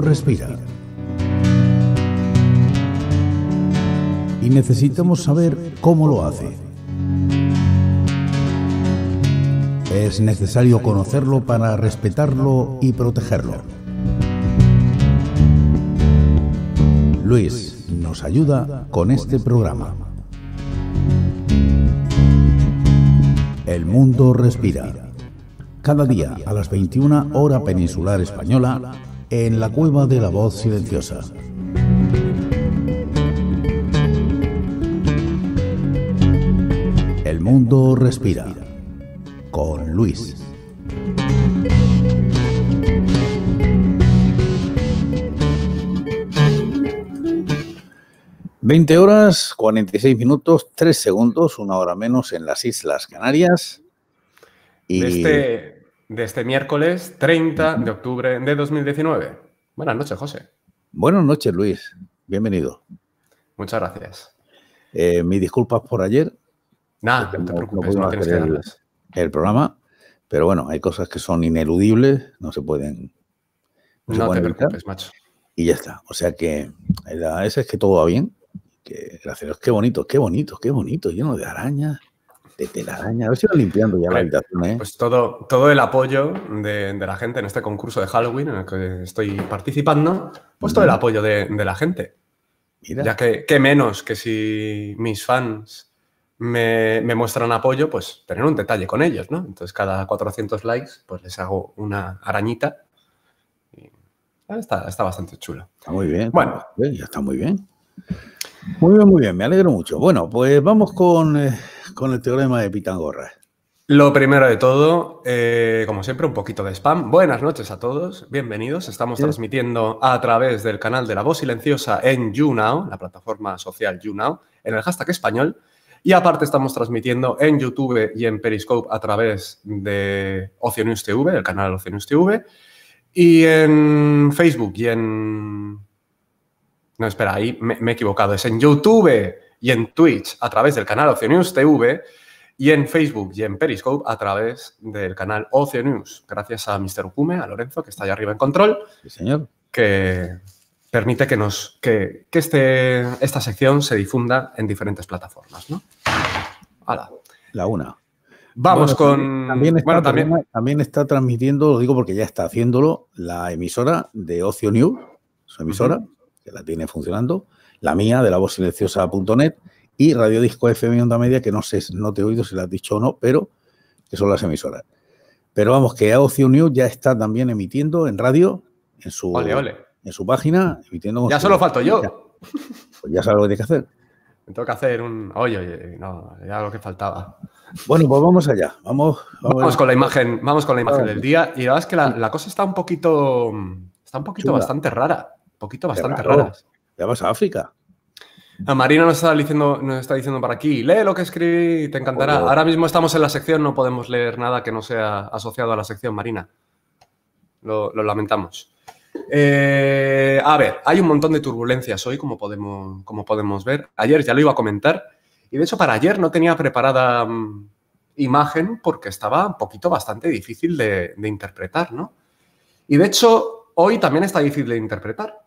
respira. Y necesitamos saber cómo lo hace. Es necesario conocerlo para respetarlo y protegerlo. Luis nos ayuda con este programa. El mundo respira. Cada día a las 21 hora peninsular española en la cueva de la voz silenciosa. El mundo respira con Luis. Veinte horas, 46 minutos, 3 segundos, una hora menos en las Islas Canarias. Y... Este, de este miércoles 30 de octubre de 2019. Buenas noches, José. Buenas noches, Luis. Bienvenido. Muchas gracias. Eh, mis disculpas por ayer. Nada, no te preocupes, no, tienes que el, el, programa, pero bueno, hay cosas que son ineludibles, no se pueden. No, te preocupes, macho. Y ya está. O sea que la es que todo va bien. Que, gracias qué bonito, qué bonito, qué bonito, lleno de arañas de telaraña. A ver si limpiando ya la habitación. ¿eh? Pues todo, todo el apoyo de, la gente en este concurso de Halloween en el que estoy participando, pues todo el apoyo de, la gente. Mira. Ya que, menos que si mis fans me, muestran apoyo, pues tener un detalle con ellos, ¿no? Entonces cada 400 likes, pues les hago una arañita. está, está bastante chulo. Está muy bien. Bueno, ya está muy bien. Muy bien, muy bien, me alegro mucho. Bueno, pues vamos con, eh, el teorema de Pitangorra. Lo primero de todo, eh, como siempre, un poquito de spam. Buenas noches a todos, bienvenidos. Estamos transmitiendo a través del canal de La Voz Silenciosa en YouNow, la plataforma social YouNow, en el hashtag español. Y aparte estamos transmitiendo en YouTube y en Periscope a través de Oceanus TV, el canal Oceanus TV. Y en Facebook y en no, espera, ahí me, he equivocado. Es en YouTube y en Twitch a través del canal News TV y en Facebook y en Periscope a través del canal News. Gracias a Mr. Ucume, a Lorenzo, que está allá arriba en control. señor. Que permite que, nos, que, que este, esta sección se difunda en diferentes plataformas, ¿no? La una. Vamos con. También bueno, también... también está transmitiendo, lo digo porque ya está haciéndolo, la emisora de Ocio News, su emisora que la tiene funcionando, la mía de la voz silenciosa.net y Radio Disco FM Onda Media, que no sé, no te he oído si la has dicho o no, pero que son las emisoras. Pero vamos, que AOC News ya está también emitiendo en radio, en su, En su página, emitiendo. Ya solo falto yo. Pues ya sabes lo que tienes que hacer. Me tengo que hacer un. Oye, oye, no, ya lo que faltaba. Bueno, pues vamos allá. Vamos, vamos, con la imagen, vamos con la imagen del día. Y la verdad es que la, cosa está un poquito. Está un poquito bastante rara poquito bastante raras. Ya vas a África. A ah, Marina nos está diciendo, nos está diciendo para aquí, lee lo que escribí, te encantará. Ahora mismo estamos en la sección, no podemos leer nada que no sea asociado a la sección, Marina. Lo, lamentamos. Eh, a ver, hay un montón de turbulencias hoy, como podemos, como podemos ver. Ayer ya lo iba a comentar, y de hecho para ayer no tenía preparada mm, imagen porque estaba un poquito bastante difícil de, de interpretar, ¿no? Y de hecho hoy también está difícil de interpretar,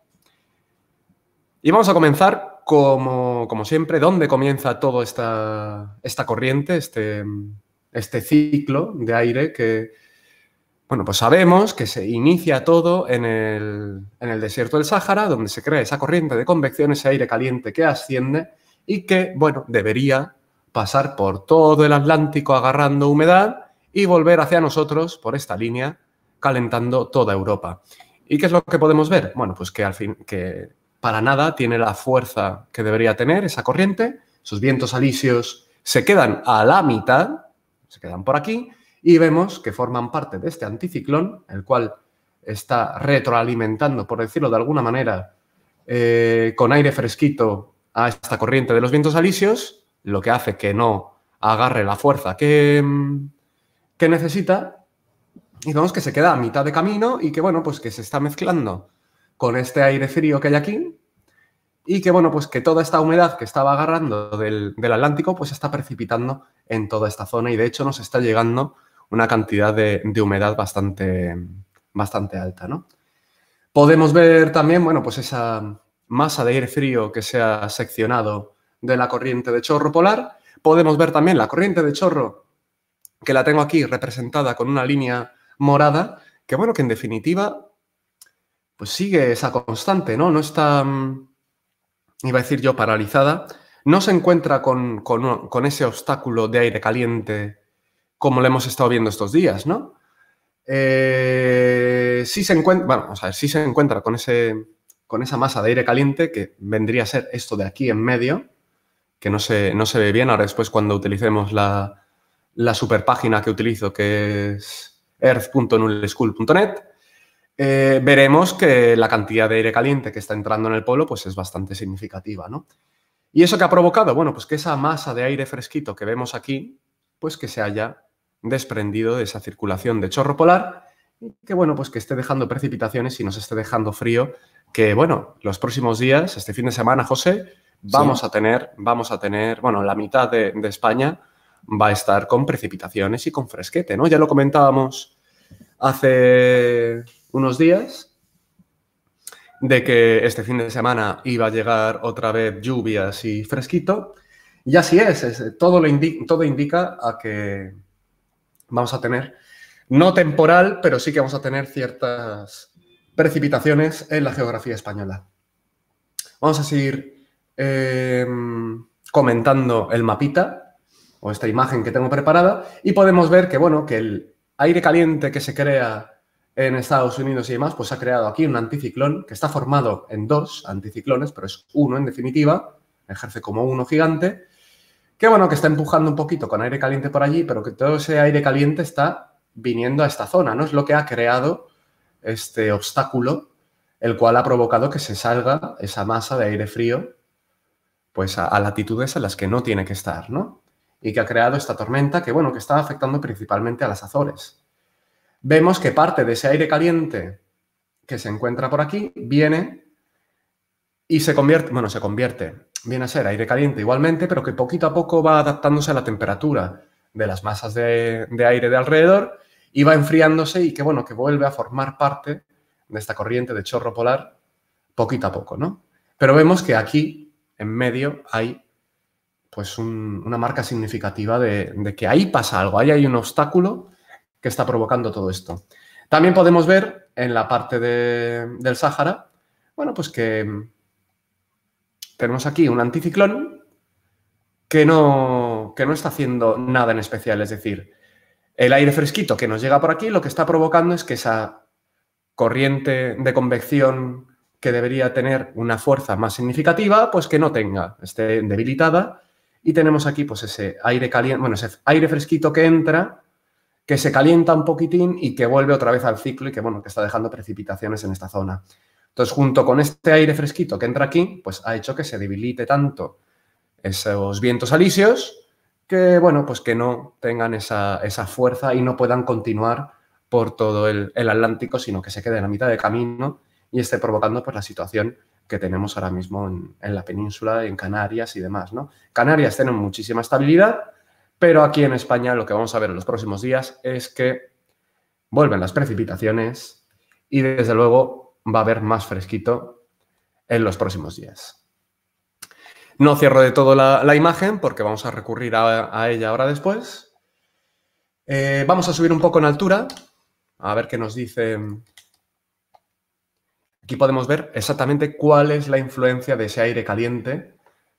y vamos a comenzar, como, siempre, dónde comienza toda esta, esta corriente, este, este ciclo de aire que, bueno, pues sabemos que se inicia todo en el, el desierto del Sáhara, donde se crea esa corriente de convección, ese aire caliente que asciende y que, bueno, debería pasar por todo el Atlántico agarrando humedad y volver hacia nosotros por esta línea, calentando toda Europa. ¿Y qué es lo que podemos ver? Bueno, pues que al fin que para nada tiene la fuerza que debería tener esa corriente, sus vientos alisios se quedan a la mitad, se quedan por aquí, y vemos que forman parte de este anticiclón, el cual está retroalimentando, por decirlo de alguna manera, eh, con aire fresquito a esta corriente de los vientos alisios, lo que hace que no agarre la fuerza que, que necesita, y vemos que se queda a mitad de camino y que, bueno, pues que se está mezclando con este aire frío que hay aquí y que, bueno, pues que toda esta humedad que estaba agarrando del, Atlántico, pues está precipitando en toda esta zona y de hecho nos está llegando una cantidad de, de humedad bastante, bastante alta, ¿no? Podemos ver también, bueno, pues esa masa de aire frío que se ha seccionado de la corriente de chorro polar. Podemos ver también la corriente de chorro, que la tengo aquí representada con una línea morada, que bueno, que en definitiva pues sigue esa constante, ¿no? No está, mm, iba a decir yo, paralizada, no se encuentra con, ese obstáculo de aire caliente como lo hemos estado viendo estos días, ¿no? Eh, sí se encuentra, se encuentra con, ese, con esa masa de aire caliente que vendría a ser esto de aquí en medio, que no se, no se ve bien ahora después cuando utilicemos la, la super que utilizo, que es earth.nullschool.net. Eh, veremos que la cantidad de aire caliente que está entrando en el polo pues es bastante significativa, ¿no? ¿Y eso qué ha provocado? Bueno, pues que esa masa de aire fresquito que vemos aquí, pues que se haya desprendido de esa circulación de chorro polar y que, bueno, pues que esté dejando precipitaciones y nos esté dejando frío, que, bueno, los próximos días, este fin de semana, José, vamos a tener, vamos a tener, bueno, la mitad de, de España va a estar con precipitaciones y con fresquete, ¿no? Ya lo comentábamos hace unos días de que este fin de semana iba a llegar otra vez lluvias y fresquito. Y así es, todo, lo todo indica a que vamos a tener, no temporal, pero sí que vamos a tener ciertas precipitaciones en la geografía española. Vamos a seguir em, comentando el mapita o esta imagen que tengo preparada y podemos ver que, bueno, que el aire caliente que se crea en Estados Unidos y demás, pues ha creado aquí un anticiclón que está formado en dos anticiclones, pero es uno en definitiva, ejerce como uno gigante, que bueno, que está empujando un poquito con aire caliente por allí, pero que todo ese aire caliente está viniendo a esta zona, ¿no? Es lo que ha creado este obstáculo, el cual ha provocado que se salga esa masa de aire frío, pues a, a latitudes en las que no tiene que estar, ¿no? Y que ha creado esta tormenta que, bueno, que está afectando principalmente a las Azores vemos que parte de ese aire caliente que se encuentra por aquí viene y se convierte, bueno, se convierte, viene a ser aire caliente igualmente, pero que poquito a poco va adaptándose a la temperatura de las masas de, aire de alrededor y va enfriándose y que, bueno, que vuelve a formar parte de esta corriente de chorro polar poquito a poco, ¿no? Pero vemos que aquí, en medio, hay pues una marca significativa de, de, que ahí pasa algo, ahí hay un obstáculo que está provocando todo esto. También podemos ver en la parte del Sáhara, bueno, pues que tenemos aquí un anticiclón que no, que no está haciendo nada en especial, es decir, el aire fresquito que nos llega por aquí lo que está provocando es que esa corriente de convección que debería tener una fuerza más significativa, pues que no tenga, esté debilitada. Y tenemos aquí pues ese aire caliente, bueno, ese aire fresquito que entra que se calienta un poquitín y que vuelve otra vez al ciclo y que, bueno, que está dejando precipitaciones en esta zona. Entonces, junto con este aire fresquito que entra aquí, pues ha hecho que se debilite tanto esos vientos alisios que, bueno, pues que no tengan esa, fuerza y no puedan continuar por todo el, Atlántico, sino que se quede en la mitad de camino y esté provocando pues, la situación que tenemos ahora mismo en, la península, en Canarias y demás. ¿no? Canarias tienen muchísima estabilidad, pero aquí en España lo que vamos a ver en los próximos días es que vuelven las precipitaciones y desde luego va a haber más fresquito en los próximos días. No cierro de todo la, imagen porque vamos a recurrir a, ella ahora después. Eh, vamos a subir un poco en altura, a ver qué nos dice Aquí podemos ver exactamente cuál es la influencia de ese aire caliente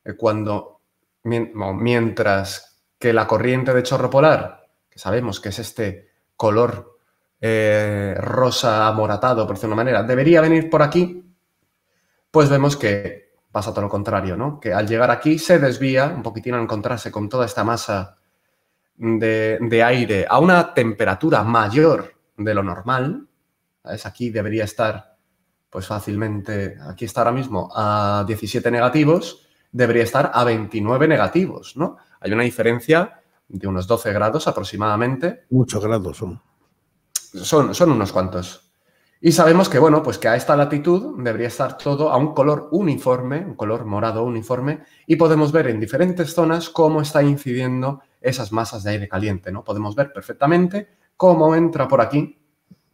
eh, cuando, mientras que la corriente de chorro polar, que sabemos que es este color eh, rosa amoratado, por decirlo de una manera, debería venir por aquí, pues vemos que pasa todo lo contrario, ¿no? Que al llegar aquí se desvía un poquitín al encontrarse con toda esta masa de, de aire a una temperatura mayor de lo normal. es Aquí debería estar, pues fácilmente, aquí está ahora mismo a 17 negativos, debería estar a 29 negativos, ¿no? Hay una diferencia de unos 12 grados aproximadamente. Muchos grados son. Son, unos cuantos. Y sabemos que, bueno, pues que a esta latitud debería estar todo a un color uniforme, un color morado uniforme, y podemos ver en diferentes zonas cómo está incidiendo esas masas de aire caliente, ¿no? Podemos ver perfectamente cómo entra por aquí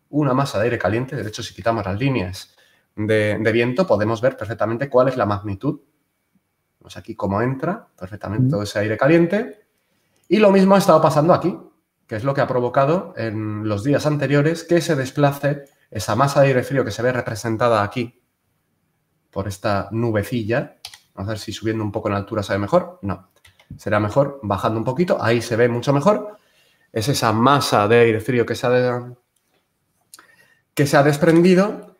una masa de aire caliente. De hecho, si quitamos las líneas de viento, podemos ver perfectamente cuál es la magnitud Vemos pues aquí cómo entra perfectamente todo ese aire caliente. Y lo mismo ha estado pasando aquí, que es lo que ha provocado en los días anteriores que se desplace esa masa de aire frío que se ve representada aquí por esta nubecilla. Vamos a ver si subiendo un poco en altura se ve mejor. No, será mejor bajando un poquito. Ahí se ve mucho mejor. Es esa masa de aire frío que se ha, que se ha desprendido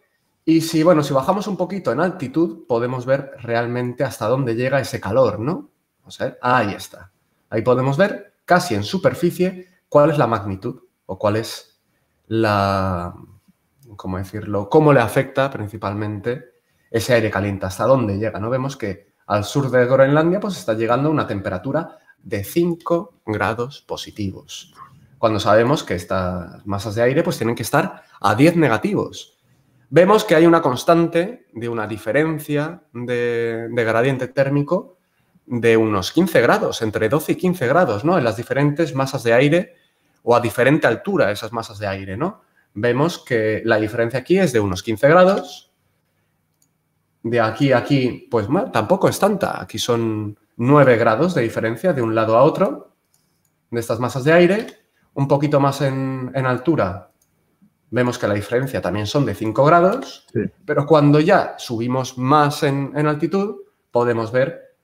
y si, bueno, si bajamos un poquito en altitud, podemos ver realmente hasta dónde llega ese calor, ¿no? Vamos a ahí está. Ahí podemos ver casi en superficie cuál es la magnitud o cuál es la, ¿cómo decirlo?, cómo le afecta principalmente ese aire caliente, hasta dónde llega, ¿no? Vemos que al sur de Groenlandia pues está llegando una temperatura de 5 grados positivos, cuando sabemos que estas masas de aire pues tienen que estar a 10 negativos vemos que hay una constante de una diferencia de, gradiente térmico de unos 15 grados, entre 12 y 15 grados, ¿no? En las diferentes masas de aire o a diferente altura esas masas de aire, ¿no? Vemos que la diferencia aquí es de unos 15 grados. De aquí a aquí, pues tampoco es tanta. Aquí son 9 grados de diferencia de un lado a otro de estas masas de aire. Un poquito más en, en altura, vemos que la diferencia también son de 5 grados, pero cuando ya subimos más en, altitud, podemos ver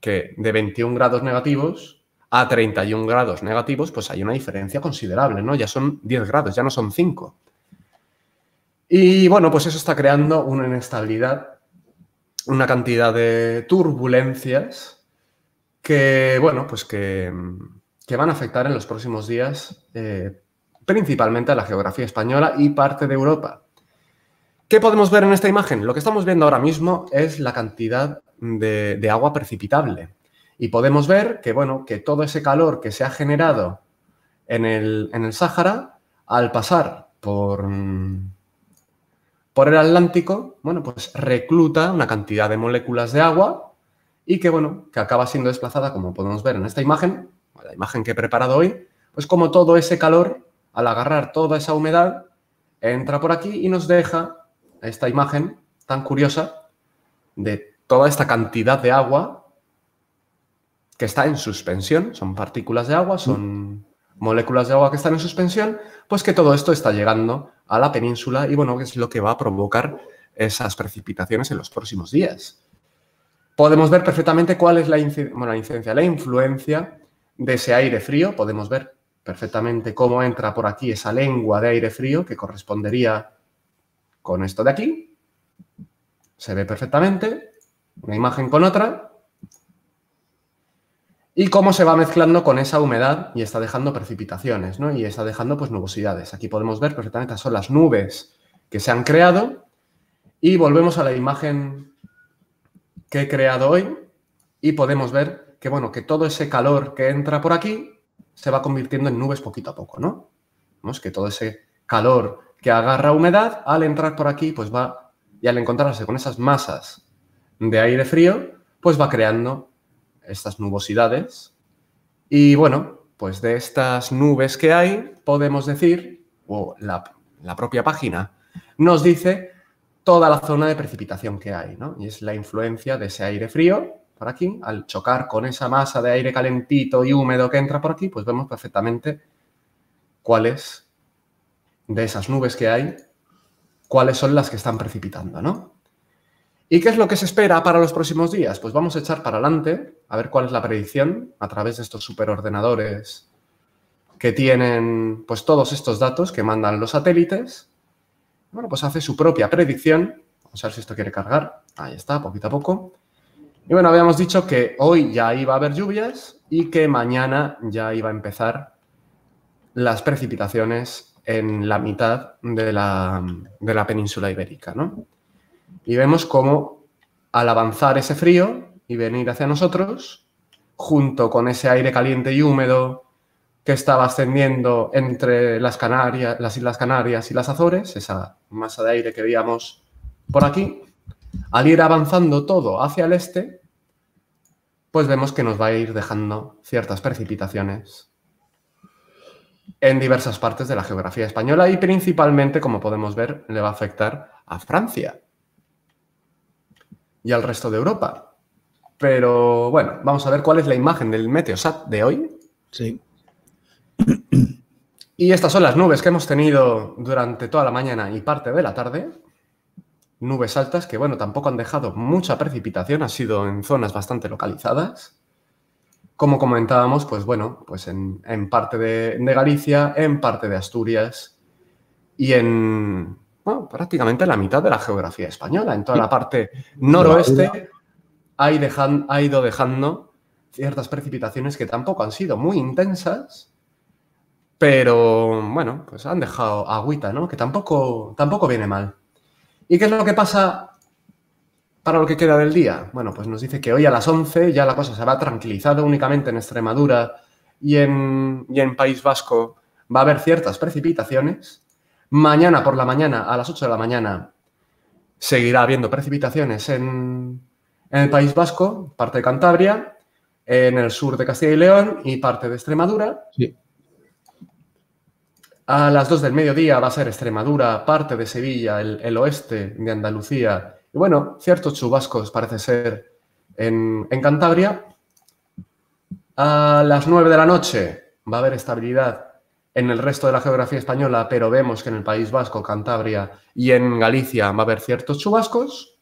que de 21 grados negativos a 31 grados negativos, pues hay una diferencia considerable, ¿no? Ya son 10 grados, ya no son 5. Y bueno, pues eso está creando una inestabilidad, una cantidad de turbulencias que, bueno, pues que, van a afectar en los próximos días. Eh, principalmente a la geografía española y parte de Europa. ¿Qué podemos ver en esta imagen? Lo que estamos viendo ahora mismo es la cantidad de, agua precipitable. Y podemos ver que, bueno, que todo ese calor que se ha generado en el, Sáhara, al pasar por, por el Atlántico, bueno, pues recluta una cantidad de moléculas de agua y que, bueno, que acaba siendo desplazada, como podemos ver en esta imagen, la imagen que he preparado hoy, pues como todo ese calor al agarrar toda esa humedad, entra por aquí y nos deja esta imagen tan curiosa de toda esta cantidad de agua que está en suspensión, son partículas de agua, son moléculas de agua que están en suspensión, pues que todo esto está llegando a la península y bueno, es lo que va a provocar esas precipitaciones en los próximos días. Podemos ver perfectamente cuál es la, la incidencia, la influencia de ese aire frío, podemos ver perfectamente cómo entra por aquí esa lengua de aire frío que correspondería con esto de aquí. Se ve perfectamente una imagen con otra. Y cómo se va mezclando con esa humedad y está dejando precipitaciones, ¿no? Y está dejando pues nubosidades. Aquí podemos ver perfectamente, son las nubes que se han creado. Y volvemos a la imagen que he creado hoy y podemos ver que, bueno, que todo ese calor que entra por aquí se va convirtiendo en nubes poquito a poco, ¿no? Vemos que todo ese calor que agarra humedad, al entrar por aquí, pues va, y al encontrarse con esas masas de aire frío, pues va creando estas nubosidades. Y bueno, pues de estas nubes que hay, podemos decir, o la, la propia página nos dice toda la zona de precipitación que hay, ¿no? Y es la influencia de ese aire frío por aquí, al chocar con esa masa de aire calentito y húmedo que entra por aquí, pues vemos perfectamente cuáles de esas nubes que hay, cuáles son las que están precipitando, ¿no? ¿Y qué es lo que se espera para los próximos días? Pues vamos a echar para adelante a ver cuál es la predicción a través de estos superordenadores que tienen pues todos estos datos que mandan los satélites. Bueno, pues hace su propia predicción. Vamos a ver si esto quiere cargar. Ahí está, poquito a poco. Y bueno, habíamos dicho que hoy ya iba a haber lluvias y que mañana ya iba a empezar las precipitaciones en la mitad de la, península ibérica, Y vemos cómo al avanzar ese frío y venir hacia nosotros, junto con ese aire caliente y húmedo que estaba ascendiendo entre las Canarias, las Islas Canarias y las Azores, esa masa de aire que veíamos por aquí, al ir avanzando todo hacia el este, pues vemos que nos va a ir dejando ciertas precipitaciones en diversas partes de la geografía española y principalmente, como podemos ver, le va a afectar a Francia y al resto de Europa. Pero bueno, vamos a ver cuál es la imagen del Meteosat de hoy. Sí. Y estas son las nubes que hemos tenido durante toda la mañana y parte de la tarde nubes altas que, bueno, tampoco han dejado mucha precipitación, ha sido en zonas bastante localizadas. Como comentábamos, pues bueno, pues en, parte de, Galicia, en parte de Asturias y en prácticamente la mitad de la geografía española. En toda la parte noroeste ha ha ido dejando ciertas precipitaciones que tampoco han sido muy intensas, pero bueno, pues han dejado agüita, ¿no? Que tampoco, tampoco viene mal. ¿Y qué es lo que pasa para lo que queda del día? Bueno, pues nos dice que hoy a las 11 ya la cosa se va tranquilizado, únicamente en Extremadura y en, en País Vasco. Va a haber ciertas precipitaciones. Mañana por la mañana, a las 8 de la mañana, seguirá habiendo precipitaciones en, en el País Vasco, parte de Cantabria, en el sur de Castilla y León y parte de Extremadura. Sí. A las 2 del mediodía va a ser Extremadura, parte de Sevilla, el, oeste de Andalucía. Y bueno, ciertos chubascos parece ser en, en Cantabria. A las 9 de la noche va a haber estabilidad en el resto de la geografía española, pero vemos que en el País Vasco, Cantabria y en Galicia va a haber ciertos chubascos.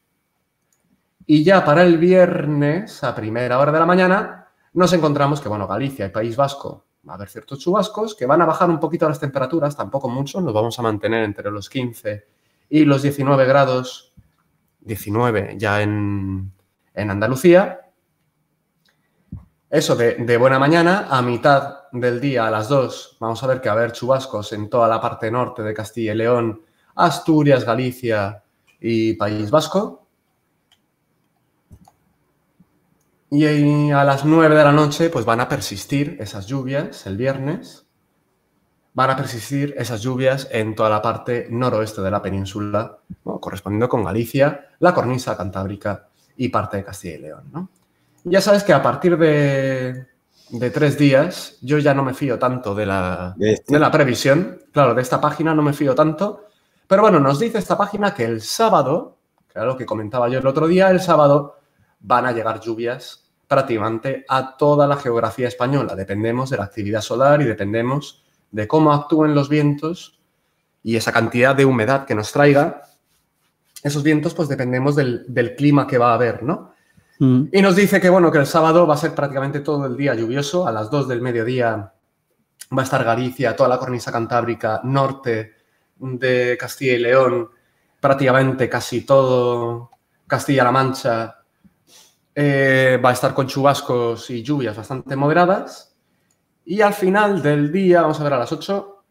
Y ya para el viernes, a primera hora de la mañana, nos encontramos que, bueno, Galicia y País Vasco va a haber ciertos chubascos que van a bajar un poquito las temperaturas, tampoco mucho, nos vamos a mantener entre los 15 y los 19 grados, 19 ya en, Andalucía. Eso de, de, buena mañana, a mitad del día, a las 2, vamos a ver que va a haber chubascos en toda la parte norte de Castilla y León, Asturias, Galicia y País Vasco. Y a las 9 de la noche, pues van a persistir esas lluvias el viernes. Van a persistir esas lluvias en toda la parte noroeste de la península, correspondiendo con Galicia, la cornisa cantábrica y parte de Castilla y León. Ya sabes que a partir de, tres días, yo ya no me fío tanto de la, este. de la previsión, claro, de esta página no me fío tanto, pero bueno, nos dice esta página que el sábado, que era lo que comentaba yo el otro día, el sábado van a llegar lluvias prácticamente a toda la geografía española. Dependemos de la actividad solar y dependemos de cómo actúen los vientos y esa cantidad de humedad que nos traiga. Esos vientos, pues dependemos del, clima que va a haber, ¿no? Mm. Y nos dice que, bueno, que el sábado va a ser prácticamente todo el día lluvioso. A las 2 del mediodía va a estar Galicia, toda la cornisa cantábrica, norte de Castilla y León, prácticamente casi todo Castilla-La Mancha, eh, va a estar con chubascos y lluvias bastante moderadas. Y al final del día, vamos a ver a las 8,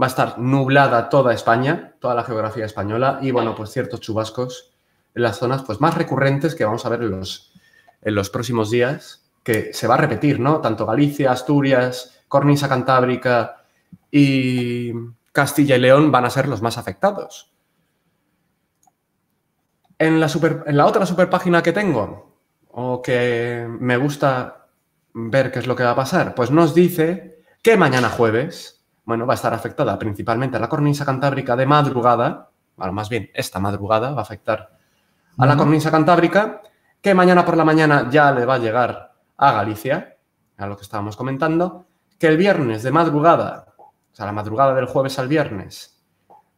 va a estar nublada toda España, toda la geografía española, y bueno, pues ciertos chubascos en las zonas pues, más recurrentes que vamos a ver en los, en los próximos días, que se va a repetir, ¿no? Tanto Galicia, Asturias, Cornisa Cantábrica y Castilla y León van a ser los más afectados. En la, en la otra superpágina que tengo, o que me gusta ver qué es lo que va a pasar, pues nos dice que mañana jueves, bueno, va a estar afectada principalmente a la cornisa cantábrica de madrugada, bueno, más bien esta madrugada va a afectar a la cornisa cantábrica, que mañana por la mañana ya le va a llegar a Galicia, a lo que estábamos comentando, que el viernes de madrugada, o sea, la madrugada del jueves al viernes,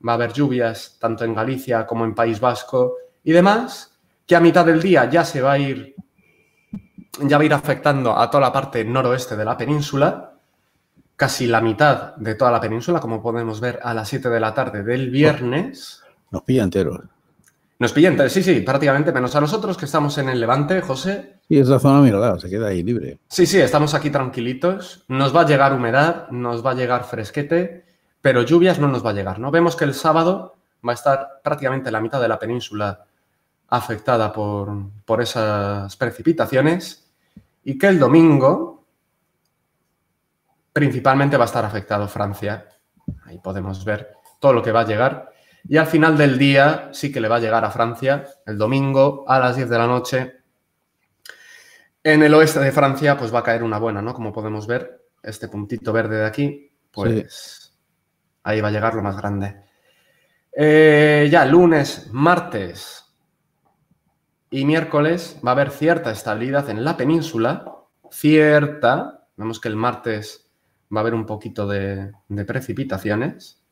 va a haber lluvias tanto en Galicia como en País Vasco y demás, que a mitad del día ya se va a ir, ya va a ir afectando a toda la parte noroeste de la península, casi la mitad de toda la península, como podemos ver a las 7 de la tarde del viernes. Nos pilla enteros. Eh. Nos pilla enteros, sí, sí, prácticamente, menos a nosotros que estamos en el levante, José. Y es la zona mirada, se queda ahí libre. Sí, sí, estamos aquí tranquilitos. Nos va a llegar humedad, nos va a llegar fresquete, pero lluvias no nos va a llegar, ¿no? Vemos que el sábado va a estar prácticamente la mitad de la península afectada por, esas precipitaciones y que el domingo principalmente va a estar afectado Francia. Ahí podemos ver todo lo que va a llegar. Y al final del día sí que le va a llegar a Francia, el domingo a las 10 de la noche. En el oeste de Francia pues va a caer una buena, ¿no? Como podemos ver, este puntito verde de aquí, pues ahí va a llegar lo más grande. Eh, ya, lunes, martes, y miércoles va a haber cierta estabilidad en la península, cierta, vemos que el martes va a haber un poquito de, precipitaciones.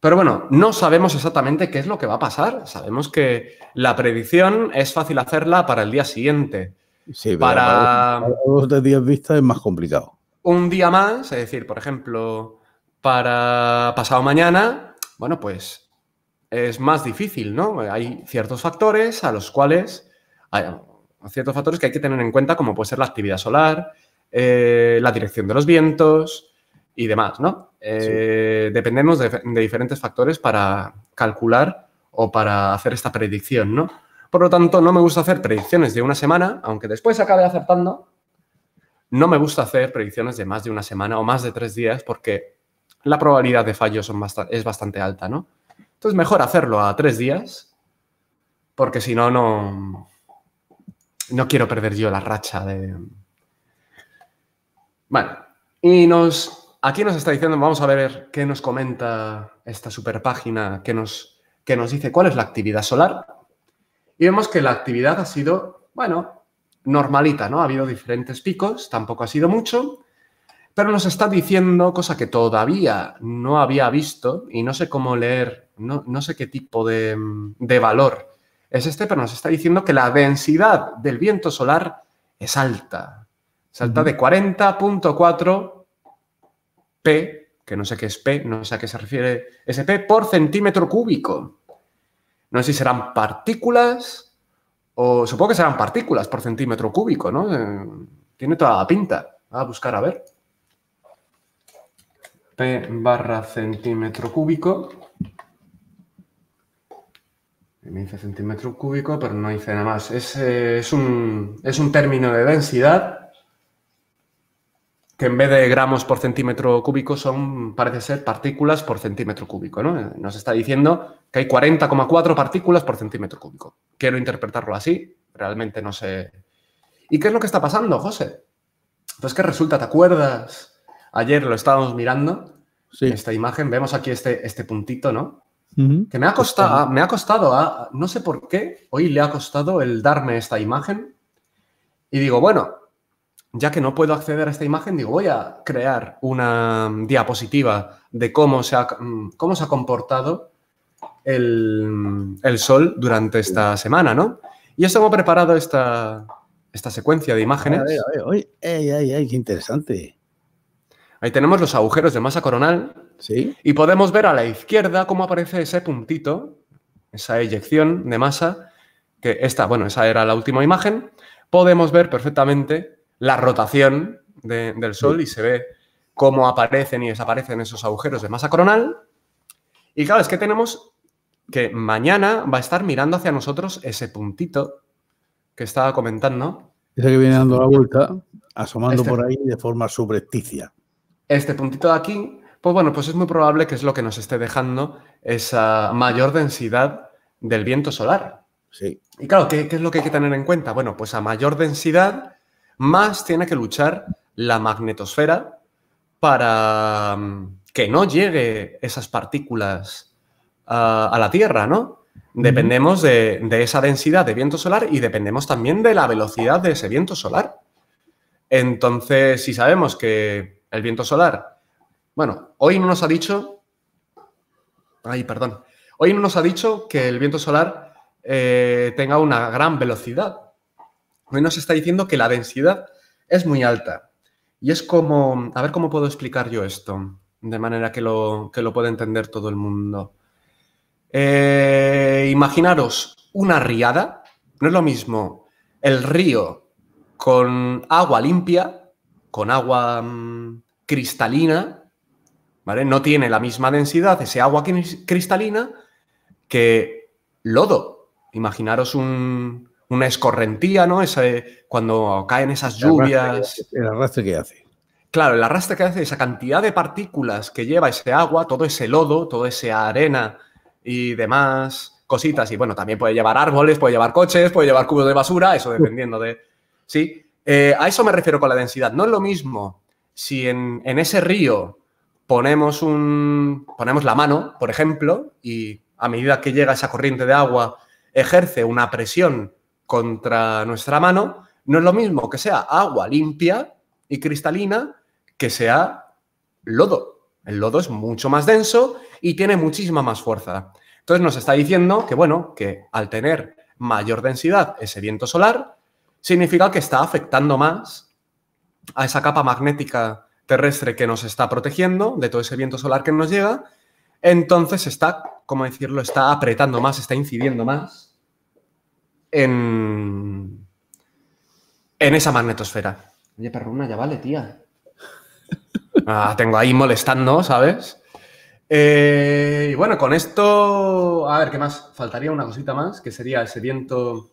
Pero bueno, no sabemos exactamente qué es lo que va a pasar. Sabemos que la predicción es fácil hacerla para el día siguiente. Sí, para, los de días vista es más complicado. Un día más, es decir, por ejemplo, para pasado mañana, bueno, pues es más difícil, ¿no? Hay ciertos factores a los cuales, hay ciertos factores que hay que tener en cuenta, como puede ser la actividad solar, eh, la dirección de los vientos y demás, ¿no? Eh, dependemos de, diferentes factores para calcular o para hacer esta predicción, ¿no? Por lo tanto, no me gusta hacer predicciones de una semana, aunque después acabe acertando. No me gusta hacer predicciones de más de una semana o más de tres días porque la probabilidad de fallo es bastante alta, ¿no? Entonces, mejor hacerlo a tres días, porque si no, no. quiero perder yo la racha de. Bueno, y nos. Aquí nos está diciendo, vamos a ver qué nos comenta esta super página nos, que nos dice cuál es la actividad solar. Y vemos que la actividad ha sido, bueno, normalita, ¿no? Ha habido diferentes picos, tampoco ha sido mucho, pero nos está diciendo cosa que todavía no había visto y no sé cómo leer no, sé qué tipo de, valor es este, pero nos está diciendo que la densidad del viento solar es alta. salta de 40.4 P, que no sé qué es P, no sé a qué se refiere ese P, por centímetro cúbico. No sé si serán partículas o supongo que serán partículas por centímetro cúbico, ¿no? Eh, tiene toda la pinta. A buscar a ver. P barra centímetro cúbico dice centímetros cúbico, pero no dice nada más. Es, eh, es, un, término de densidad que en vez de gramos por centímetro cúbico son, parece ser, partículas por centímetro cúbico. ¿no? Nos está diciendo que hay 40,4 partículas por centímetro cúbico. Quiero interpretarlo así, realmente no sé. ¿Y qué es lo que está pasando, José? Pues que resulta, ¿te acuerdas? Ayer lo estábamos mirando, sí. esta imagen, vemos aquí este, este puntito, ¿no? Que me ha, costado, ah, me ha costado, ah, no sé por qué, hoy le ha costado el darme esta imagen. Y digo, bueno, ya que no puedo acceder a esta imagen, digo, voy a crear una mm, diapositiva de cómo se ha, mm, cómo se ha comportado mm, el, sol durante esta semana, ¿no? Y os hemos preparado esta, secuencia de imágenes. ay, ay, ay qué interesante. Ahí tenemos los agujeros de masa coronal. ¿Sí? Y podemos ver a la izquierda cómo aparece ese puntito, esa eyección de masa, que esta, bueno, esa era la última imagen. Podemos ver perfectamente la rotación del Sol y se ve cómo aparecen y desaparecen esos agujeros de masa coronal. Y claro, es que tenemos que mañana va a estar mirando hacia nosotros ese puntito que estaba comentando. Ese que viene dando la vuelta, asomando este. por ahí de forma subrepticia este puntito de aquí, pues bueno, pues es muy probable que es lo que nos esté dejando esa mayor densidad del viento solar. Sí. Y claro, ¿qué, es lo que hay que tener en cuenta? Bueno, pues a mayor densidad, más tiene que luchar la magnetosfera para mm, que no llegue esas partículas ah, a, la Tierra, ¿no? Dependemos de, esa densidad de viento solar y dependemos también de la velocidad de ese viento solar. Entonces, si sabemos que el viento solar. Bueno, hoy no nos ha dicho. Ay, perdón. Hoy no nos ha dicho que el viento solar eh, tenga una gran velocidad. Hoy nos está diciendo que la densidad es muy alta. Y es como. A ver cómo puedo explicar yo esto. De manera que lo, que lo pueda entender todo el mundo. Eh, imaginaros una riada. No es lo mismo el río con agua limpia con agua mm, cristalina, ¿vale? No tiene la misma densidad ese agua cristalina que lodo. Imaginaros una escorrentía, ¿no? cuando caen esas lluvias. El arrastre que hace. Claro, el arrastre que hace, esa cantidad de partículas que lleva ese agua, todo ese lodo, toda esa arena y demás cositas. Y bueno, también puede llevar árboles, puede llevar coches, puede llevar cubos de basura, eso dependiendo de. Sí, eh, a eso me refiero con la densidad. No es lo mismo si en, ese río ponemos, ponemos la mano, por ejemplo, y a medida que llega esa corriente de agua ejerce una presión contra nuestra mano, no es lo mismo que sea agua limpia y cristalina que sea lodo. El lodo es mucho más denso y tiene muchísima más fuerza. Entonces nos está diciendo que, bueno, que al tener mayor densidad ese viento solar, significa que está afectando más a esa capa magnética terrestre que nos está protegiendo de todo ese viento solar que nos llega, entonces está, como decirlo, está apretando más, está incidiendo más en, esa magnetosfera. Oye, perruna, ya vale, tía. Ah, tengo ahí molestando, ¿sabes? Eh, y bueno, con esto, a ver, ¿qué más? Faltaría una cosita más, que sería ese viento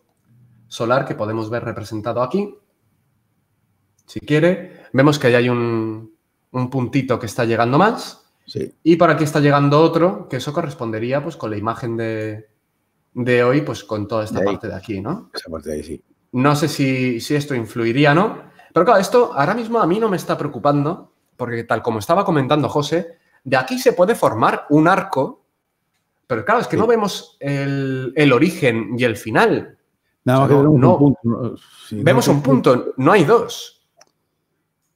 solar que podemos ver representado aquí. Si quiere, vemos que ahí hay un, un puntito que está llegando más. Y por aquí está llegando otro, que eso correspondería pues, con la imagen de, de hoy, pues con toda esta parte de aquí, ¿no? Esa parte sí. No sé si, esto influiría, ¿no? Pero claro, esto ahora mismo a mí no me está preocupando, porque tal como estaba comentando José, de aquí se puede formar un arco, pero claro, es que no vemos el, el, origen y el final vemos un punto, no hay dos.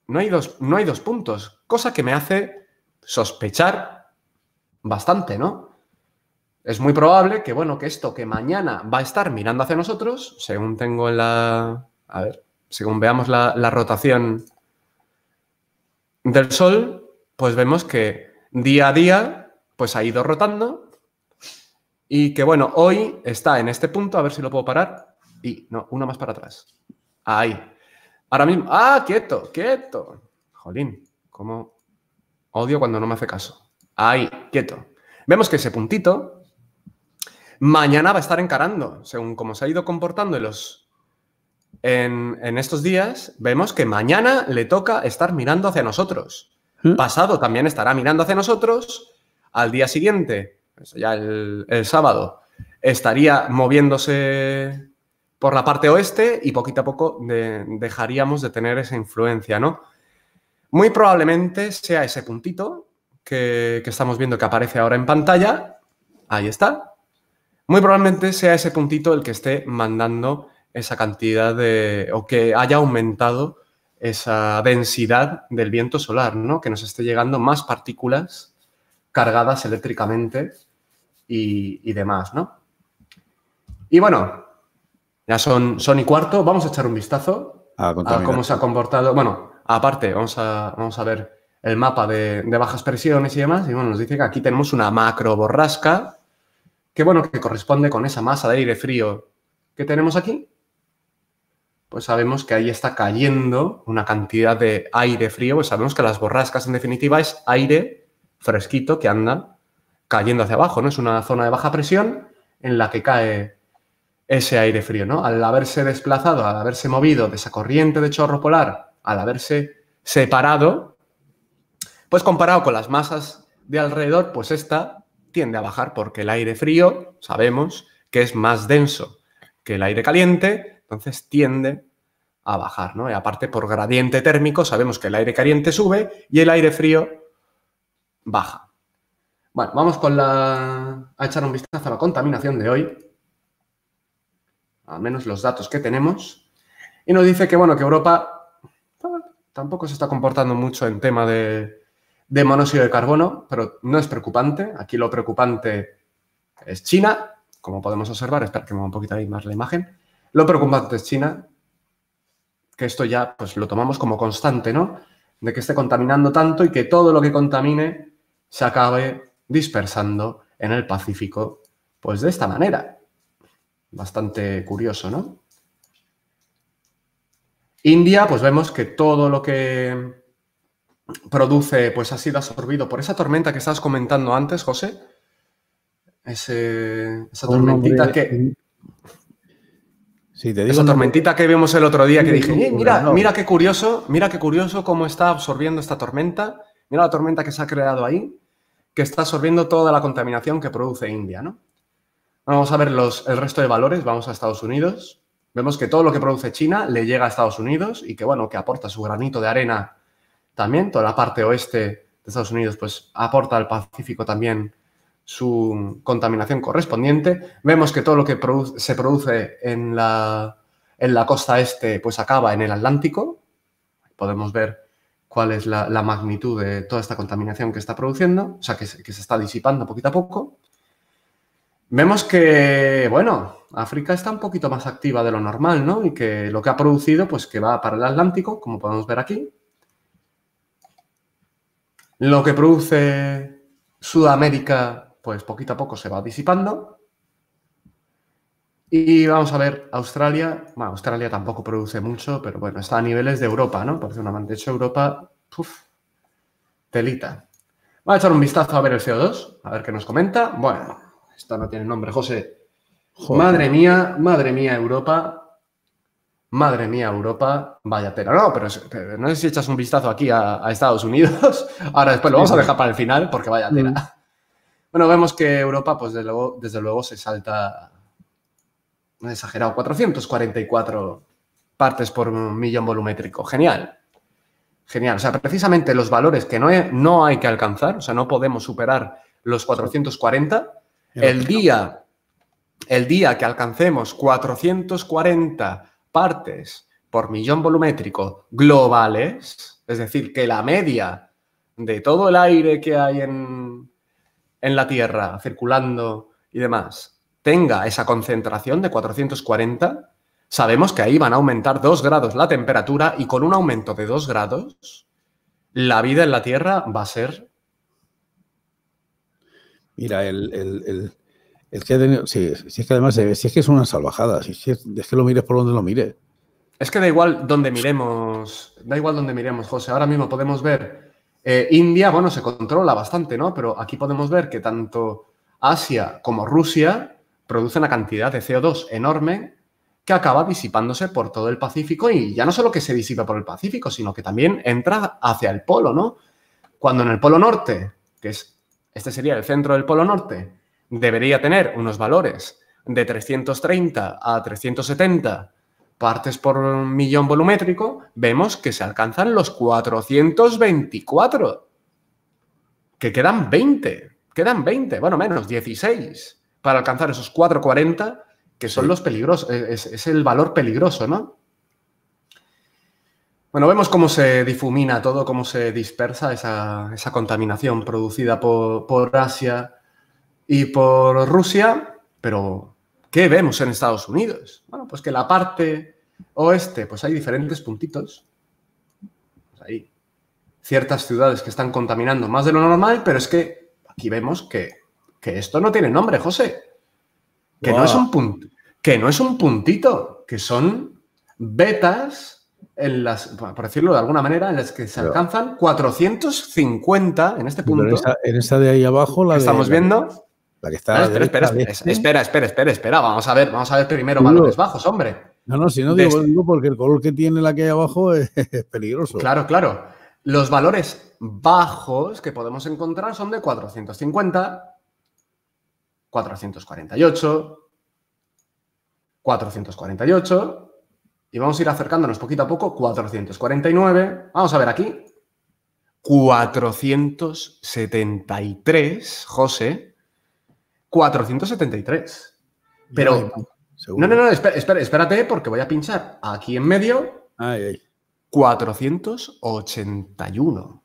No hay dos, no hay dos puntos. Cosa que me hace sospechar bastante, ¿no? Es muy probable que, bueno, que esto que mañana va a estar mirando hacia nosotros, según tengo la. A ver, según veamos la, la rotación del Sol, pues vemos que día a día, pues ha ido rotando. Y que bueno, hoy está en este punto, a ver si lo puedo parar. Y no, una más para atrás. Ahí. Ahora mismo. ¡Ah, quieto, quieto! Jolín, como odio cuando no me hace caso. Ahí, quieto. Vemos que ese puntito mañana va a estar encarando, según cómo se ha ido comportando en, los, en, estos días, vemos que mañana le toca estar mirando hacia nosotros. ¿Mm? Pasado también estará mirando hacia nosotros. Al día siguiente, ya el, el sábado, estaría moviéndose por la parte oeste y poquito a poco dejaríamos de tener esa influencia, ¿no? Muy probablemente sea ese puntito que, estamos viendo que aparece ahora en pantalla, ahí está, muy probablemente sea ese puntito el que esté mandando esa cantidad de, o que haya aumentado esa densidad del viento solar, ¿no? Que nos esté llegando más partículas cargadas eléctricamente y, y demás, ¿no? Y bueno, ya son, son y cuarto. Vamos a echar un vistazo a, cómo se ha comportado. Bueno, aparte, vamos a, vamos a ver el mapa de, de, bajas presiones y demás. Y bueno, nos dice que aquí tenemos una macro borrasca que, bueno, que corresponde con esa masa de aire frío que tenemos aquí. Pues sabemos que ahí está cayendo una cantidad de aire frío. Pues sabemos que las borrascas, en definitiva, es aire fresquito que anda cayendo hacia abajo, ¿no? Es una zona de baja presión en la que cae ese aire frío, ¿no? Al haberse desplazado, al haberse movido de esa corriente de chorro polar, al haberse separado, pues comparado con las masas de alrededor, pues esta tiende a bajar porque el aire frío, sabemos, que es más denso que el aire caliente, entonces tiende a bajar, ¿no? Y aparte por gradiente térmico sabemos que el aire caliente sube y el aire frío baja. Bueno, vamos con la... a echar un vistazo a la contaminación de hoy al menos los datos que tenemos, y nos dice que, bueno, que Europa ah, tampoco se está comportando mucho en tema de, de monóxido de carbono, pero no es preocupante. Aquí lo preocupante es China, como podemos observar, espera que me un poquito ahí más la imagen. Lo preocupante es China, que esto ya pues lo tomamos como constante, ¿no? De que esté contaminando tanto y que todo lo que contamine se acabe dispersando en el Pacífico, pues de esta manera. Bastante curioso, ¿no? India, pues vemos que todo lo que produce, pues ha sido absorbido por esa tormenta que estabas comentando antes, José. esa tormentita que. esa tormentita que vimos el otro día que dije, eh, mira, mira qué curioso, mira qué curioso cómo está absorbiendo esta tormenta. Mira la tormenta que se ha creado ahí, que está absorbiendo toda la contaminación que produce India, ¿no? Vamos a ver el resto de valores, vamos a Estados Unidos. Vemos que todo lo que produce China le llega a Estados Unidos y que, bueno, que aporta su granito de arena también. Toda la parte oeste de Estados Unidos, pues aporta al Pacífico también su contaminación correspondiente. Vemos que todo lo que se produce en la, en la costa este, pues acaba en el Atlántico. Podemos ver cuál es la, magnitud de toda esta contaminación que está produciendo, o sea, que que se está disipando poquito a poco. Vemos que, bueno, África está un poquito más activa de lo normal, ¿no? Y que lo que ha producido, pues que va para el Atlántico, como podemos ver aquí. Lo que produce Sudamérica, pues poquito a poco se va disipando. Y vamos a ver Australia. Bueno, Australia tampoco produce mucho, pero bueno, está a niveles de Europa, ¿no? Por una manera. De hecho, Europa, uf, telita. Vamos a echar un vistazo a ver el CO2, a ver qué nos comenta. Bueno, esta no tiene nombre, José. Madre mía, madre mía, Europa. Madre mía, Europa. Vaya tela. No, pero, no sé si echas un vistazo aquí a, Estados Unidos. Ahora después lo vamos a dejar para el final porque vaya tela. Mm. Bueno, vemos que Europa, pues desde luego, desde luego se salta. No he exagerado, 444 partes por millón volumétrico. Genial. Genial. O sea, precisamente los valores que no, no hay que alcanzar, o sea, no podemos superar los 440 el día, el día que alcancemos 440 partes por millón volumétrico globales, es decir, que la media de todo el aire que hay en, en la Tierra circulando y demás tenga esa concentración de 440, sabemos que ahí van a aumentar 2 grados la temperatura y con un aumento de 2 grados, la vida en la Tierra va a ser Mira, el, el, que es que además, eh, es que es una salvajada. Si es, que lo mires por donde lo mires. Es que da igual donde miremos, da igual donde miremos, José. Ahora mismo podemos ver eh, India, bueno, se controla bastante, ¿no? Pero aquí podemos ver que tanto Asia como Rusia producen una cantidad de CO2 enorme que acaba disipándose por todo el Pacífico y ya no solo que se disipa por el Pacífico, sino que también entra hacia el polo, ¿no? Cuando en el polo norte, que es este sería el centro del Polo Norte, debería tener unos valores de 330 a 370 partes por millón volumétrico, vemos que se alcanzan los 424. Que quedan 20, quedan 20, bueno, menos 16 para alcanzar esos 440 que son los peligrosos, es el valor peligroso, ¿no? Bueno, vemos cómo se difumina todo, cómo se dispersa esa, esa contaminación producida por, por, Asia y por Rusia, pero ¿qué vemos en Estados Unidos? Bueno, pues que la parte oeste, pues hay diferentes puntitos. Pues hay ciertas ciudades que están contaminando más de lo normal, pero es que aquí vemos que, esto no tiene nombre, José. Que, no es un que no es un puntito, que son vetas por decirlo de alguna manera, en las que se alcanzan 450 en este punto. En esa, de ahí abajo, la estamos viendo. espera, espera, espera, espera, Vamos a ver, vamos a ver primero valores bajos, hombre. No, no, si no digo, digo, porque el color que tiene la que hay abajo es peligroso. Claro, claro. Los valores bajos que podemos encontrar son de 450, 448, 448 y vamos a ir acercándonos poquito a poco. 449. Vamos a ver aquí. 473, José. 473. Pero. No, no, no, espérate, porque voy a pinchar aquí en medio. Ay, ay. 481.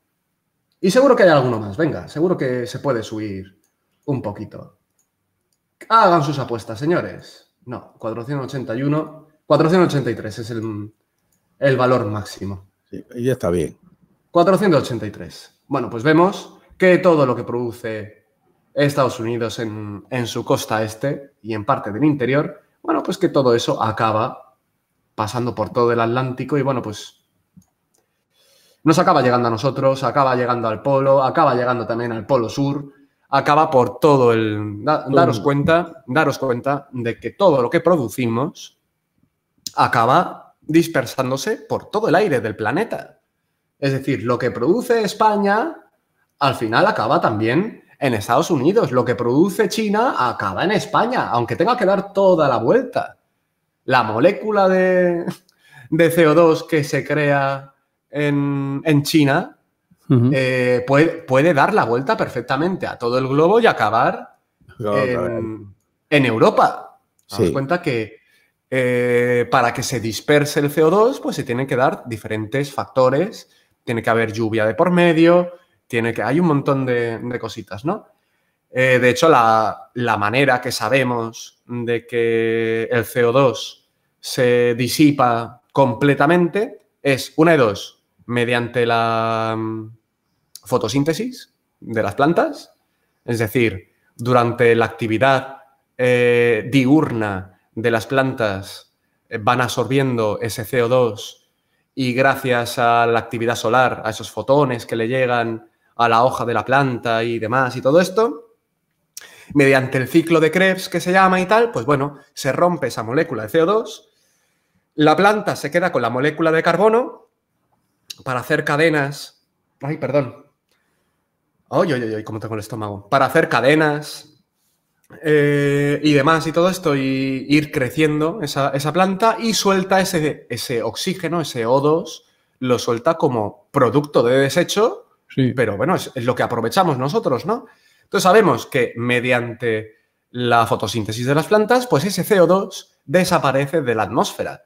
Y seguro que hay alguno más. Venga, seguro que se puede subir un poquito. Hagan sus apuestas, señores. No, 481. 483 es el, valor máximo. y ya está bien. 483. Bueno, pues vemos que todo lo que produce Estados Unidos en, su costa este y en parte del interior, bueno, pues que todo eso acaba pasando por todo el Atlántico y bueno, pues nos acaba llegando a nosotros, acaba llegando al polo, acaba llegando también al polo sur, acaba por todo el... daros cuenta, daros cuenta de que todo lo que producimos acaba dispersándose por todo el aire del planeta. Es decir, lo que produce España al final acaba también en Estados Unidos, lo que produce China acaba en España, aunque tenga que dar toda la vuelta. La molécula de, CO2 que se crea en, China eh, puede, dar la vuelta perfectamente a todo el globo y acabar en, Europa. Damos cuenta que eh, para que se disperse el CO2, pues se tienen que dar diferentes factores. Tiene que haber lluvia de por medio, tiene que, hay un montón de, cositas, ¿no? Eh, de hecho, la, manera que sabemos de que el CO2 se disipa completamente es una de dos, mediante la mm, fotosíntesis de las plantas, es decir, durante la actividad eh, diurna de las plantas eh, van absorbiendo ese CO2 y gracias a la actividad solar, a esos fotones que le llegan a la hoja de la planta y demás y todo esto, mediante el ciclo de Krebs que se llama y tal, pues bueno, se rompe esa molécula de CO2, la planta se queda con la molécula de carbono para hacer cadenas, ay, perdón, ay, ay, ay, cómo tengo el estómago, para hacer cadenas eh, y demás y todo esto, y ir creciendo esa, esa planta y suelta ese, ese, oxígeno, ese O2, lo suelta como producto de desecho, pero bueno, es, lo que aprovechamos nosotros, ¿no? Entonces sabemos que mediante la fotosíntesis de las plantas, pues ese CO2 desaparece de la atmósfera.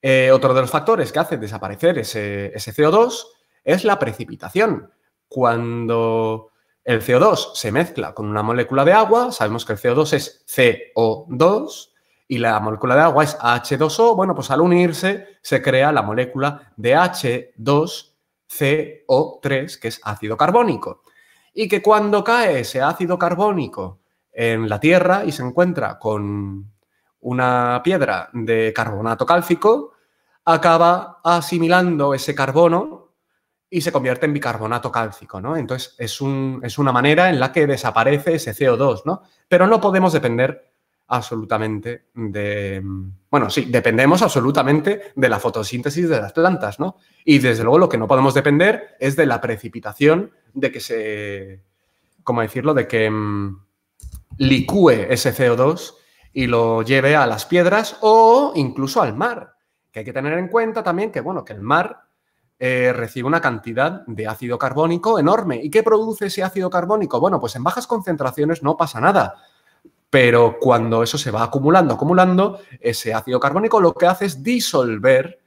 Eh, otro de los factores que hace desaparecer ese, ese CO2 es la precipitación. Cuando el CO2 se mezcla con una molécula de agua, sabemos que el CO2 es CO2 y la molécula de agua es H2O, bueno, pues al unirse se crea la molécula de H2CO3, que es ácido carbónico. Y que cuando cae ese ácido carbónico en la Tierra y se encuentra con una piedra de carbonato cálcico, acaba asimilando ese carbono y se convierte en bicarbonato cálcico, ¿no? Entonces, es, un, es una manera en la que desaparece ese CO2, ¿no? Pero no podemos depender absolutamente de... Bueno, sí, dependemos absolutamente de la fotosíntesis de las plantas, ¿no? Y desde luego lo que no podemos depender es de la precipitación, de que se... ¿Cómo decirlo? De que mm, licúe ese CO2 y lo lleve a las piedras o incluso al mar. Que hay que tener en cuenta también que, bueno, que el mar eh, recibe una cantidad de ácido carbónico enorme. ¿Y qué produce ese ácido carbónico? Bueno, pues en bajas concentraciones no pasa nada. Pero cuando eso se va acumulando, acumulando, ese ácido carbónico lo que hace es disolver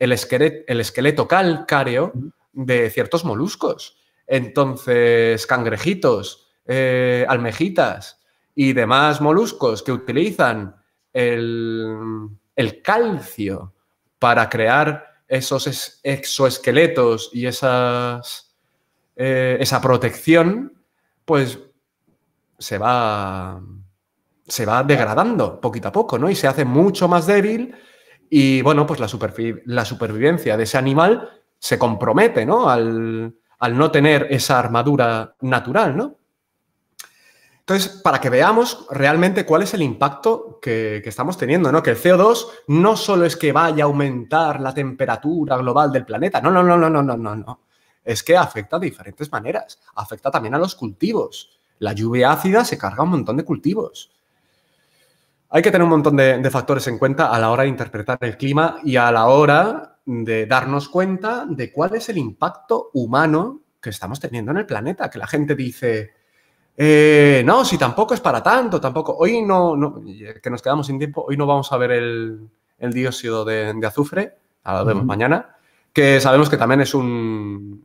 el esqueleto, calcáreo de ciertos moluscos. Entonces, cangrejitos, eh, almejitas y demás moluscos que utilizan el, el calcio para crear esos exoesqueletos y esas, eh, esa protección, pues se va, se va degradando poquito a poco, ¿no? Y se hace mucho más débil y, bueno, pues la, la supervivencia de ese animal se compromete, ¿no? Al, al no tener esa armadura natural, ¿no? Entonces, para que veamos realmente cuál es el impacto que, estamos teniendo, ¿no? Que el CO2 no solo es que vaya a aumentar la temperatura global del planeta, no, no, no, no, no, no, no, no. Es que afecta de diferentes maneras. Afecta también a los cultivos. La lluvia ácida se carga un montón de cultivos. Hay que tener un montón de factores en cuenta a la hora de interpretar el clima y a la hora de darnos cuenta de cuál es el impacto humano que estamos teniendo en el planeta. Que la gente dice, eh, no, si tampoco es para tanto, tampoco. Hoy no, que nos quedamos sin tiempo, hoy no vamos a ver el, dióxido de, azufre, ahora lo vemos mañana, que sabemos que también es un,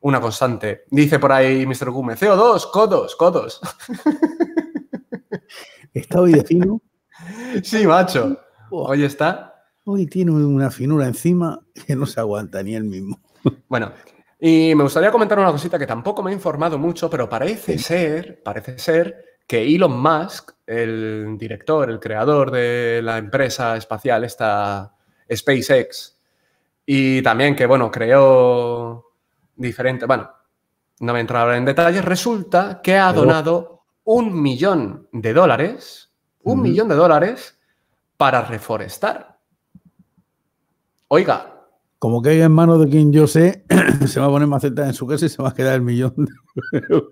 una constante. Dice por ahí Mr. Gume, CO2, codos, codos. ¿Está hoy de fino? sí, macho. Hoy está. Hoy tiene una finura encima que no se aguanta ni el mismo. Bueno, y me gustaría comentar una cosita que tampoco me he informado mucho, pero parece ser, parece ser que Elon Musk, el director, el creador de la empresa espacial, esta SpaceX, y también que, bueno, creó diferentes, bueno, no me entraré en detalles, resulta que ha donado un millón de dólares, un millón de dólares para reforestar. Oiga, como hay en manos de quien yo sé, se va a poner macetas en su casa y se va a quedar el millón de euros.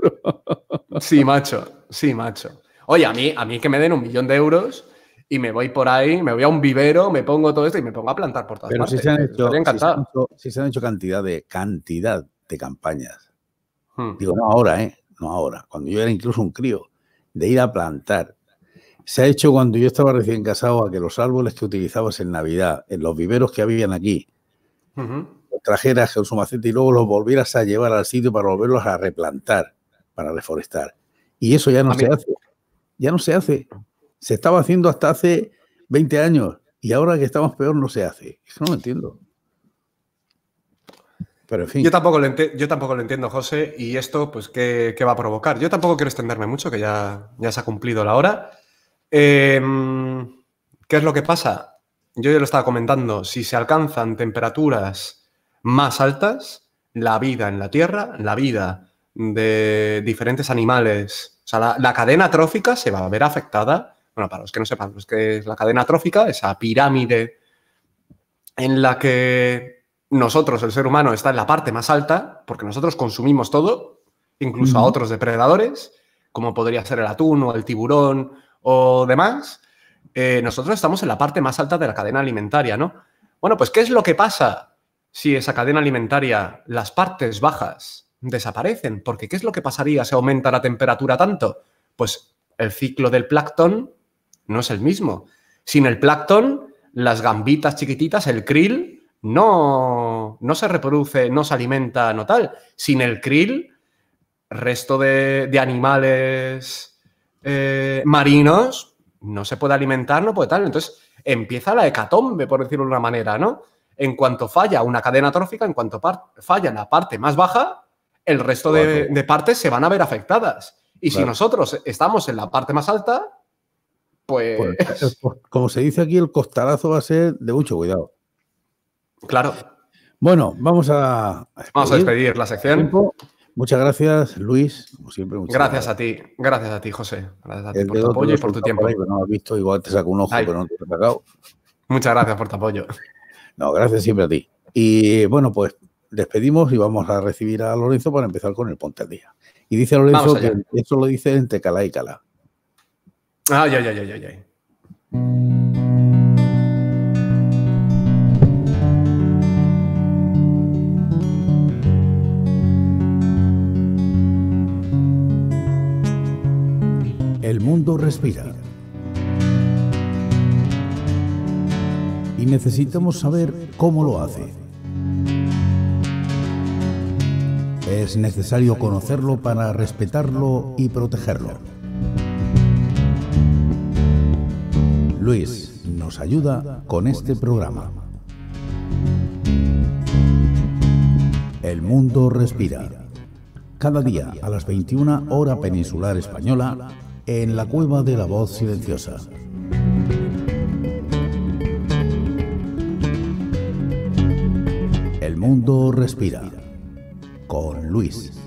Sí, macho, sí, macho. Oye, a mí, a mí que me den un millón de euros y me voy por ahí, me voy a un vivero, me pongo todo esto y me pongo a plantar por todas partes. Si se han hecho, si se han hecho, cantidad de cantidad de campañas. Hmm. Digo, no ahora, ¿eh? No ahora. Cuando yo era incluso un crío, de ir a plantar se ha hecho cuando yo estaba recién casado a que los árboles que utilizabas en Navidad, en los viveros que habían aquí, trajeras con su y luego los volvieras a llevar al sitio para volverlos a replantar, para reforestar. Y eso ya no ah, se hace. Ya no se hace. Se estaba haciendo hasta hace 20 años y ahora que estamos peor no se hace. Eso no lo entiendo. Pero en fin. Yo tampoco lo, yo tampoco lo entiendo, José, y esto, pues, ¿qué, va a provocar? Yo tampoco quiero extenderme mucho, que ya, ya se ha cumplido la hora. Em, ¿Qué es lo que pasa? yo ya lo estaba comentando, si se alcanzan temperaturas más altas, la vida en la Tierra, la vida de diferentes animales, o sea, la, cadena trófica se va a ver afectada. Bueno, para los que no sepan, los que es la cadena trófica, esa pirámide en la que nosotros, el ser humano, está en la parte más alta, porque nosotros consumimos todo, incluso a otros depredadores, como podría ser el atún o el tiburón o demás, eh, nosotros estamos en la parte más alta de la cadena alimentaria, ¿no? Bueno, pues ¿qué es lo que pasa si esa cadena alimentaria, las partes bajas, desaparecen? Porque ¿qué es lo que pasaría si aumenta la temperatura tanto? Pues el ciclo del plancton no es el mismo. Sin el plancton, las gambitas chiquititas, el krill, no, no se reproduce, no se alimenta, no tal. Sin el krill, resto de, de animales eh, marinos, no se puede alimentar, no puede tal. Entonces empieza la hecatombe, por decirlo de una manera, ¿no? En cuanto falla una cadena trófica, en cuanto falla la parte más baja, el resto de, partes se van a ver afectadas. Y si nosotros estamos en la parte más alta, pues... pues como se dice aquí, el costalazo va a ser de mucho cuidado. Claro. Bueno, vamos a... Vamos a despedir la sección. Muchas gracias, Luis, como siempre. Gracias, gracias, a ti, gracias a ti, José. Gracias a ti por tu apoyo y por tu tiempo. no has visto, igual te saco un ojo, pero no te he sacado. Muchas gracias por tu apoyo. No, gracias siempre a ti. Y bueno, pues despedimos y vamos a recibir a Lorenzo para empezar con el Ponte al Día. Y dice Lorenzo que eso lo dice entre calá y calá. Ay, ah, ay, ay, ay, ay. ...el mundo respira. Y necesitamos saber cómo lo hace. Es necesario conocerlo para respetarlo y protegerlo. Luis nos ayuda con este programa. El mundo respira. Cada día a las 21 hora peninsular española en la cueva de la voz silenciosa. El mundo respira con Luis.